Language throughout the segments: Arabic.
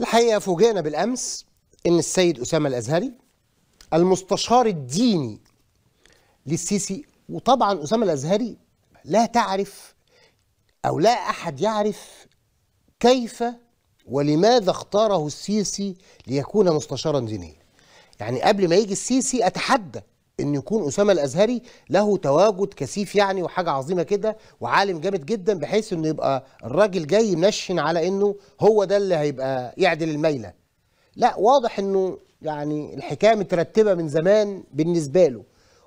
الحقيقة فوجئنا بالأمس أن السيد أسامة الأزهري المستشار الديني للسيسي وطبعا أسامة الأزهري لا تعرف أو لا أحد يعرف كيف ولماذا اختاره السيسي ليكون مستشارا دينيا يعني قبل ما يجي السيسي أتحدى ان يكون اسامه الازهري له تواجد كثيف يعني وحاجه عظيمه كده وعالم جامد جدا بحيث انه يبقى الراجل جاي منشن على انه هو ده اللي هيبقى يعدل الميله لا واضح انه يعني الحكايه مترتبه من زمان بالنسبه له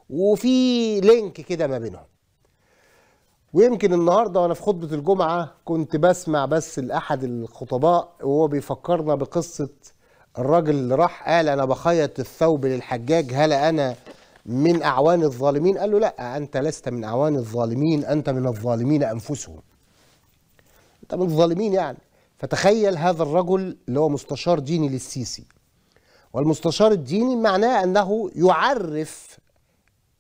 وفي لينك كده ما بينهم ويمكن النهارده وانا في خطبه الجمعه كنت بسمع بس لاحد الخطباء وهو بيفكرنا بقصه الراجل اللي راح قال انا بخيط الثوب للحجاج هل انا من أعوان الظالمين قال له لا أنت لست من أعوان الظالمين أنت من الظالمين أنفسهم أنت من الظالمين يعني فتخيل هذا الرجل اللي هو مستشار ديني للسيسي والمستشار الديني معناه أنه يعرف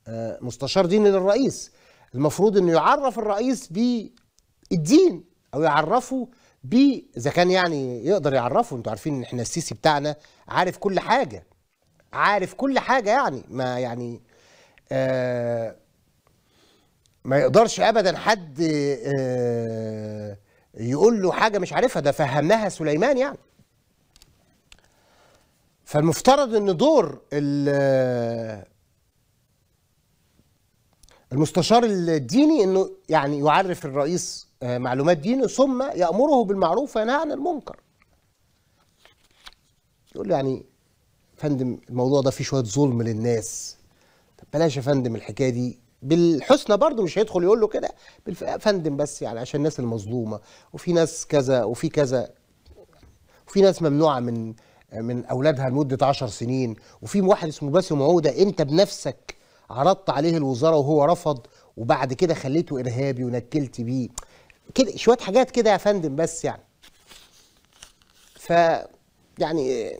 آه، مستشار ديني للرئيس المفروض أنه يعرف الرئيس بالدين أو يعرفه ب اذا كان يعني يقدر يعرفه انتوا عارفين ان احنا السيسي بتاعنا عارف كل حاجه عارف كل حاجه يعني ما يعني آه ما يقدرش ابدا حد آه يقول له حاجه مش عارفها ده فهمناها سليمان يعني فالمفترض ان دور آه، المستشار الديني انه يعني يعرف الرئيس آه، معلومات دينه ثم يامره بالمعروف وينهى عن المنكر يقول يعني فندم الموضوع ده فيه شويه ظلم للناس طب بلاش يا فندم الحكايه دي بالحسنى برضه مش هيدخل يقول له كده فندم بس يعني عشان الناس المظلومه وفي ناس كذا وفي كذا وفي ناس ممنوعه من من اولادها لمده 10 سنين وفي واحد اسمه باسم عوده انت بنفسك عرضت عليه الوزاره وهو رفض وبعد كده خليته ارهابي ونكلت بيه كده شويه حاجات كده يا فندم بس يعني ف يعني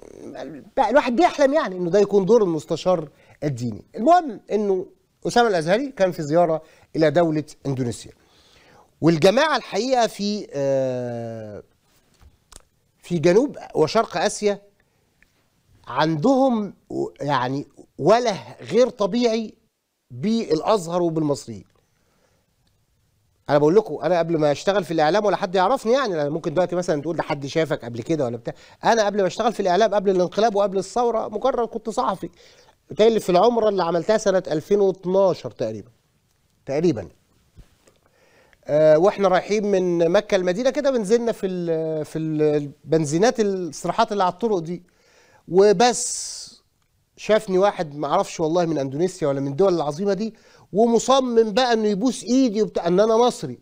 الواحد بيحلم يعني انه ده يكون دور المستشار الديني المهم انه اسامه الازهري كان في زياره الى دوله اندونيسيا والجماعه الحقيقه في آه، في جنوب وشرق اسيا عندهم يعني وله غير طبيعي بالازهر وبالمصريين انا بقول لكم انا قبل ما اشتغل في الاعلام ولا حد يعرفني يعني انا ممكن دلوقتي مثلا تقول ده حد شافك قبل كده ولا بتاع انا قبل ما اشتغل في الاعلام قبل الانقلاب وقبل الثوره مجرد كنت صحفي اللي في العمره اللي عملتها سنه 2012 تقريبا تقريبا أه واحنا رايحين من مكه المدينه كده بنزلنا في الـ في البنزينات الصراحات اللي على الطرق دي وبس شافني واحد ما اعرفش والله من اندونيسيا ولا من الدول العظيمه دي ومصمم بقى انه يبوس ايدي وبتاع ان انا مصري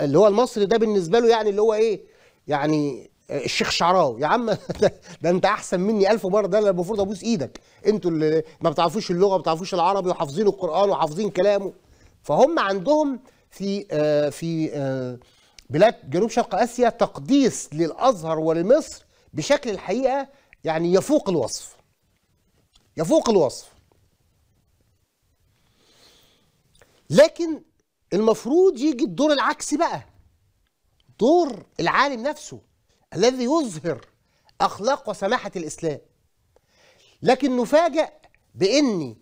اللي هو المصري ده بالنسبه له يعني اللي هو ايه يعني الشيخ شعراوي يا عم ده, انت احسن مني الف مره ده انا المفروض ابوس ايدك انتوا اللي ما بتعرفوش اللغه ما بتعرفوش العربي وحافظين القران وحافظين كلامه فهم عندهم في آه في آه بلاد جنوب شرق اسيا تقديس للازهر ولمصر بشكل الحقيقه يعني يفوق الوصف يفوق الوصف لكن المفروض يجي الدور العكسي بقى دور العالم نفسه الذي يظهر أخلاق وسماحة الإسلام لكن نفاجأ بأن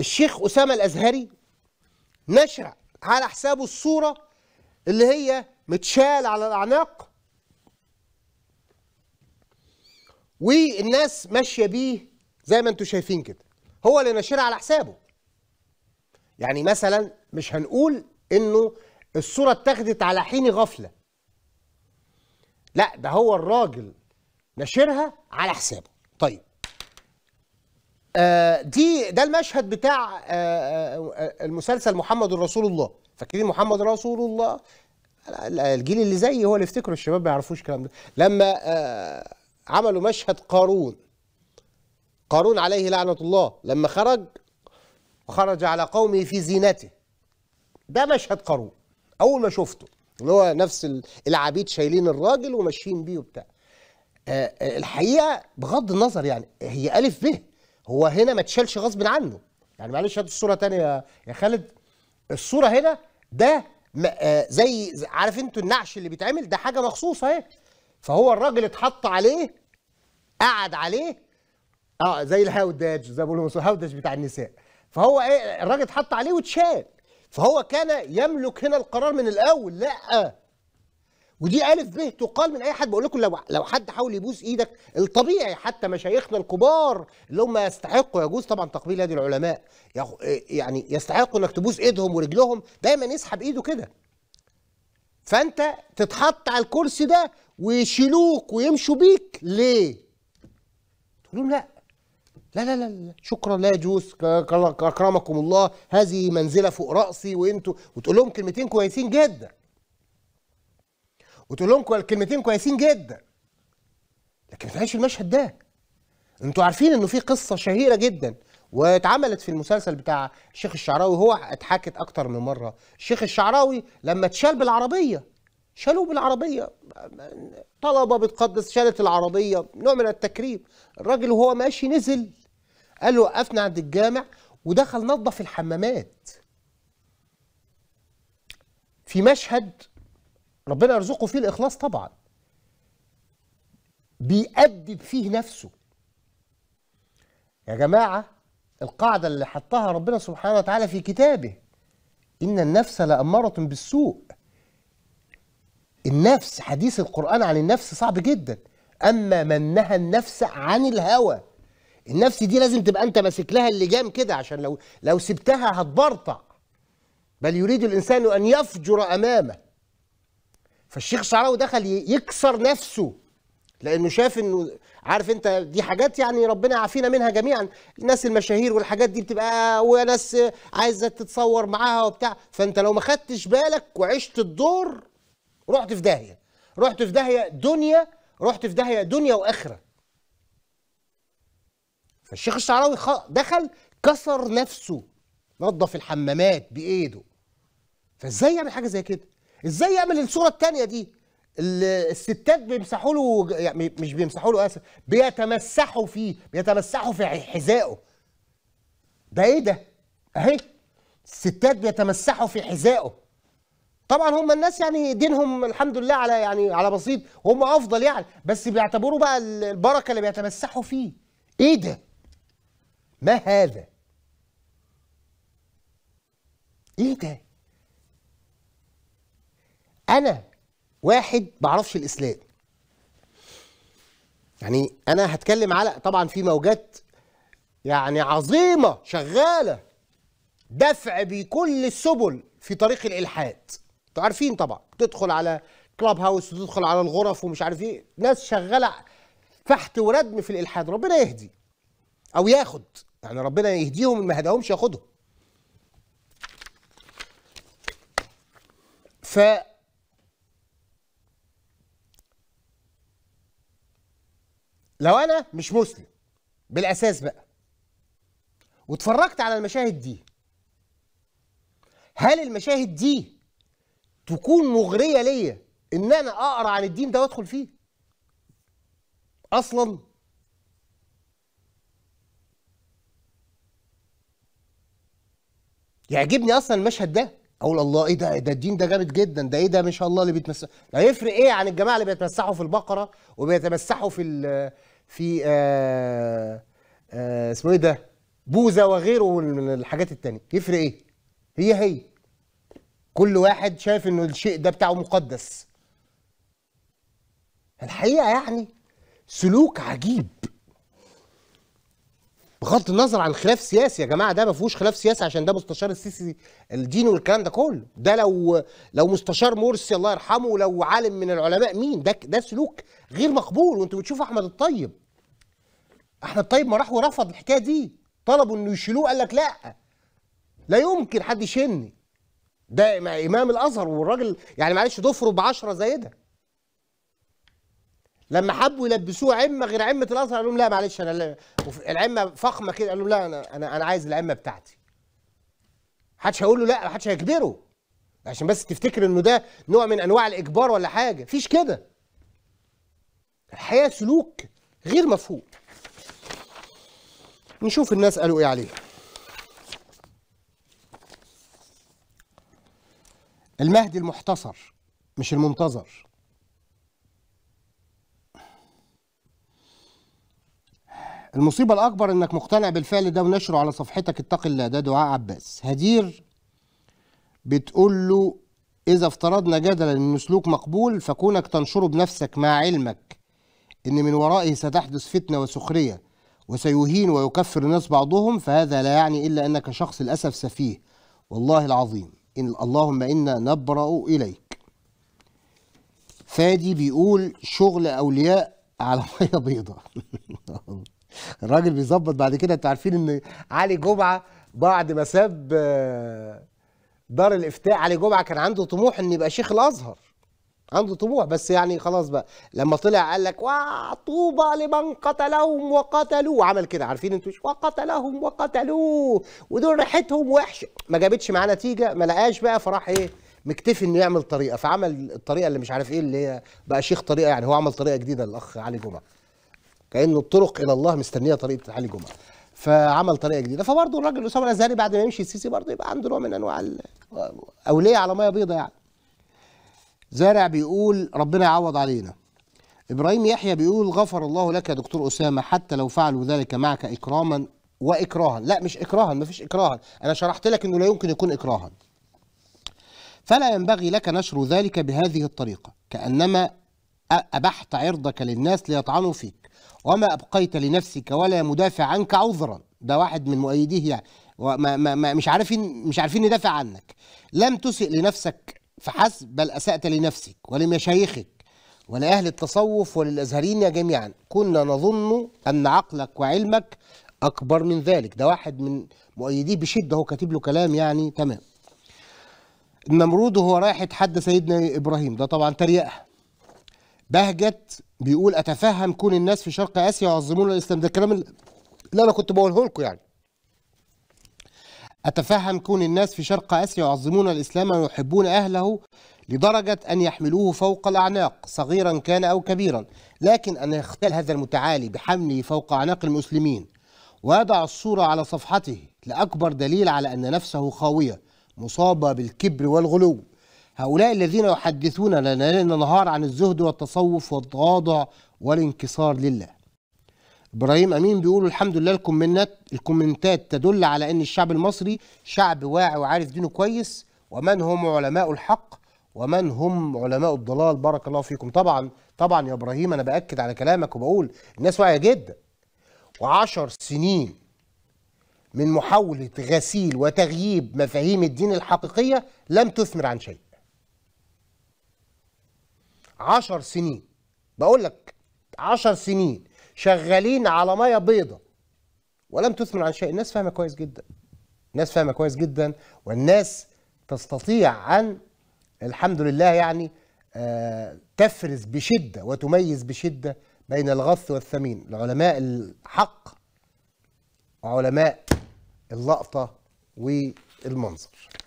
الشيخ أسامة الأزهري نشر على حسابه الصورة اللي هي متشال على الأعناق والناس ماشية بيه زي ما انتم شايفين كده هو اللي نشرها على حسابه يعني مثلا مش هنقول انه الصورة اتخذت على حين غفلة لا ده هو الراجل نشرها على حسابه طيب آه دي ده المشهد بتاع آه, آه،, آه، المسلسل محمد رسول الله فاكرين محمد رسول الله الجيل اللي زيي هو اللي افتكروا الشباب ما يعرفوش الكلام ده لما آه عملوا مشهد قارون قارون عليه لعنة الله لما خرج وخرج على قومه في زينته ده مشهد قارون اول ما شفته اللي هو نفس العبيد شايلين الراجل وماشيين بيه وبتاع آه، آه، الحقيقه بغض النظر يعني هي الف ب هو هنا ما اتشالش غصب عنه يعني معلش هات الصوره تانية يا خالد الصوره هنا ده آه، زي عارف انتوا النعش اللي بيتعمل ده حاجه مخصوصه اهي فهو الراجل اتحط عليه قعد عليه اه زي الهودج زي ما بيقولوا الهودج بتاع النساء فهو ايه الراجل اتحط عليه واتشال فهو كان يملك هنا القرار من الاول لا ودي الف ب تقال من اي حد بقول لكم لو لو حد حاول يبوس ايدك الطبيعي حتى مشايخنا الكبار اللي هم يستحقوا يجوز طبعا تقبيل يد العلماء إيه، يعني يستحقوا انك تبوس ايدهم ورجلهم دايما يسحب ايده كده فانت تتحط على الكرسي ده ويشيلوك ويمشوا بيك ليه؟ تقول لهم لا لا لا لا شكرا لا يجوز اكرمكم الله هذه منزله فوق راسي وانتوا وتقول لهم كلمتين كويسين جدا وتقول لهم كلمتين كويسين جدا لكن ما تعيش المشهد ده انتوا عارفين انه في قصه شهيره جدا واتعملت في المسلسل بتاع الشيخ الشعراوي هو اتحكت اكتر من مره الشيخ الشعراوي لما اتشال بالعربيه شالوه بالعربيه طلبه بتقدس شالت العربيه نوع من التكريم الراجل وهو ماشي نزل قال له وقفنا عند الجامع ودخل نظف الحمامات في مشهد ربنا يرزقه فيه الإخلاص طبعا بيأدب فيه نفسه يا جماعة القاعدة اللي حطها ربنا سبحانه وتعالى في كتابه إن النفس لأمارة بالسوء النفس حديث القرآن عن النفس صعب جدا أما من نهى النفس عن الهوى النفس دي لازم تبقى انت ماسك لها اللجام كده عشان لو لو سبتها هتبرطع بل يريد الانسان ان يفجر امامه فالشيخ شعراوي دخل يكسر نفسه لانه شاف انه عارف انت دي حاجات يعني ربنا يعافينا منها جميعا الناس المشاهير والحاجات دي بتبقى آه، وناس عايزه تتصور معاها وبتاع فانت لو ما خدتش بالك وعشت الدور رحت في داهيه رحت في داهيه دنيا رحت في داهيه دنيا واخره فالشيخ الشعراوي دخل كسر نفسه نظف الحمامات بايده فازاي يعمل حاجه زي كده ازاي يعمل الصوره الثانيه دي الستات بيمسحوا له يعني مش بيمسحوا له اسف بيتمسحوا فيه بيتمسحوا في حذائه ده ايه ده اهي الستات بيتمسحوا في حذائه طبعا هم الناس يعني دينهم الحمد لله على يعني على بسيط وهم افضل يعني بس بيعتبروا بقى البركه اللي بيتمسحوا فيه ايه ده ما هذا ايه ده انا واحد اعرفش الاسلام يعني انا هتكلم على طبعا في موجات يعني عظيمه شغاله دفع بكل السبل في طريق الالحاد انتوا عارفين طبعا تدخل على كلاب هاوس وتدخل على الغرف ومش عارف ايه ناس شغاله فحت وردم في الالحاد ربنا يهدي او ياخد يعني ربنا يهديهم ما هداهمش ياخدهم ف لو انا مش مسلم بالاساس بقى واتفرجت على المشاهد دي هل المشاهد دي تكون مغريه ليا ان انا اقرا عن الدين ده وادخل فيه اصلا يعجبني اصلا المشهد ده اقول الله ايه ده ده الدين ده جامد جدا ده ايه ده ما شاء الله اللي بيتمسح هيفرق ايه عن الجماعه اللي بيتمسحوا في البقره وبيتمسحوا في في آه، آه، اسمه ايه ده بوزه وغيره من الحاجات الثانيه يفرق ايه هي هي كل واحد شايف انه الشيء ده بتاعه مقدس الحقيقه يعني سلوك عجيب بغض النظر عن خلاف سياسي يا جماعه ده ما فيهوش خلاف سياسي عشان ده مستشار السيسي الدين والكلام ده كله ده لو لو مستشار مرسي الله يرحمه لو عالم من العلماء مين ده ده سلوك غير مقبول وانت بتشوفوا احمد الطيب احمد الطيب ما راح ورفض الحكايه دي طلبوا انه يشيلوه قال لك لا لا يمكن حد يشني ده امام الازهر والراجل يعني معلش ضفره ب 10 زي ده لما حبوا يلبسوه عمه غير عمه الازهر قال لهم لا معلش انا العمه فخمه كده قال لهم لا انا انا انا عايز العمه بتاعتي حدش هيقول له لا حدش هيجبره عشان بس تفتكر انه ده نوع من انواع الاجبار ولا حاجه مفيش كده الحياه سلوك غير مفهوم نشوف الناس قالوا ايه عليه المهدي المحتصر مش المنتظر المصيبة الأكبر إنك مقتنع بالفعل ده ونشره على صفحتك اتق الله ده دعاء عباس هدير بتقول له إذا افترضنا جدلا أن سلوك مقبول فكونك تنشره بنفسك مع علمك أن من ورائه ستحدث فتنة وسخرية وسيهين ويكفر الناس بعضهم فهذا لا يعني إلا أنك شخص للأسف سفيه والله العظيم إن اللهم إنا نبرأ إليك فادي بيقول شغل أولياء على مية بيضة الراجل بيظبط بعد كده انتوا عارفين ان علي جمعه بعد ما ساب آه، دار الافتاء علي جمعه كان عنده طموح ان يبقى شيخ الازهر عنده طموح بس يعني خلاص بقى لما طلع قال لك وطوبى لمن قتلهم وقتلوه عمل كده عارفين انتوا وقتلهم وقتلوه ودول ريحتهم وحشه ما جابتش معاه نتيجه ما لقاش بقى فراح ايه مكتفي انه يعمل طريقه فعمل الطريقه اللي مش عارف ايه اللي هي بقى شيخ طريقه يعني هو عمل طريقه جديده للاخ علي جمعه كانه الطرق إلى الله مستنية طريقة علي الجمعة فعمل طريقه جديده فبرضه الراجل اسامه الازهري بعد ما يمشي السيسي برضه يبقى عنده نوع من انواع اوليه على ميه بيضاء يعني زارع بيقول ربنا يعوض علينا ابراهيم يحيى بيقول غفر الله لك يا دكتور اسامه حتى لو فعلوا ذلك معك اكراما واكراها لا مش اكراها مفيش اكراها انا شرحت لك انه لا يمكن يكون اكراها فلا ينبغي لك نشر ذلك بهذه الطريقه كانما ابحت عرضك للناس ليطعنوا فيك وما أبقيت لنفسك ولا مدافع عنك عذرا ده واحد من مؤيديه يعني وما ما ما مش عارفين مش عارفين ندافع عنك لم تسئ لنفسك فحسب بل أسأت لنفسك ولمشايخك ولأهل التصوف وللأزهرين جميعا كنا نظن أن عقلك وعلمك أكبر من ذلك ده واحد من مؤيديه بشدة هو كاتب له كلام يعني تمام النمرود هو رايح يتحدى سيدنا إبراهيم ده طبعا تريقة بهجت بيقول اتفهم كون الناس في شرق اسيا يعظمون الاسلام ده الكلام اللي انا كنت بقوله لكم يعني اتفهم كون الناس في شرق اسيا يعظمون الاسلام ويحبون اهله لدرجه ان يحملوه فوق الاعناق صغيرا كان او كبيرا لكن ان يختال هذا المتعالي بحمله فوق اعناق المسلمين ويضع الصوره على صفحته لاكبر دليل على ان نفسه خاويه مصابه بالكبر والغلو هؤلاء الذين يحدثون لنا النهار عن الزهد والتصوف والتواضع والانكسار لله ابراهيم امين بيقول الحمد لله الكومنتات الكومنتات تدل على ان الشعب المصري شعب واعي وعارف دينه كويس ومن هم علماء الحق ومن هم علماء الضلال بارك الله فيكم طبعا طبعا يا ابراهيم انا باكد على كلامك وبقول الناس واعيه جدا وعشر سنين من محاوله غسيل وتغييب مفاهيم الدين الحقيقيه لم تثمر عن شيء 10 سنين بقول لك 10 سنين شغالين على ميه بيضة ولم تثمر عن شيء الناس فاهمه كويس جدا الناس فاهمه كويس جدا والناس تستطيع ان الحمد لله يعني آه، تفرز بشده وتميز بشده بين الغث والثمين العلماء الحق وعلماء اللقطه والمنظر